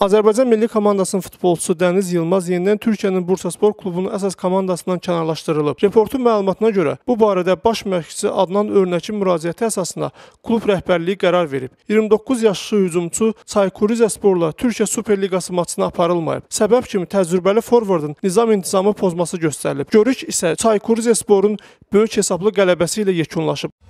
Azərbaycan milli komandasının futbolçusu Dəniz Yılmaz yenidən Türkiyənin Bursaspor klubunun əsas komandasından kənarlaşdırılıb. Reportun məlumatına görə bu barədə baş məşqçisi Adnan Örnəkin müraciəti əsasına klub rəhbərliyi qərar verib. 29 yaşlı hücumçu Çaykur Rizesporla Türkiyə Super Liqası maçına aparılmayıb. Səbəb kimi təcrübəli forvardın nizam intizamı pozması göstərilib. Görük isə Çaykur Rizesporun böyük hesablı qələbəsi ilə yekunlaşıb.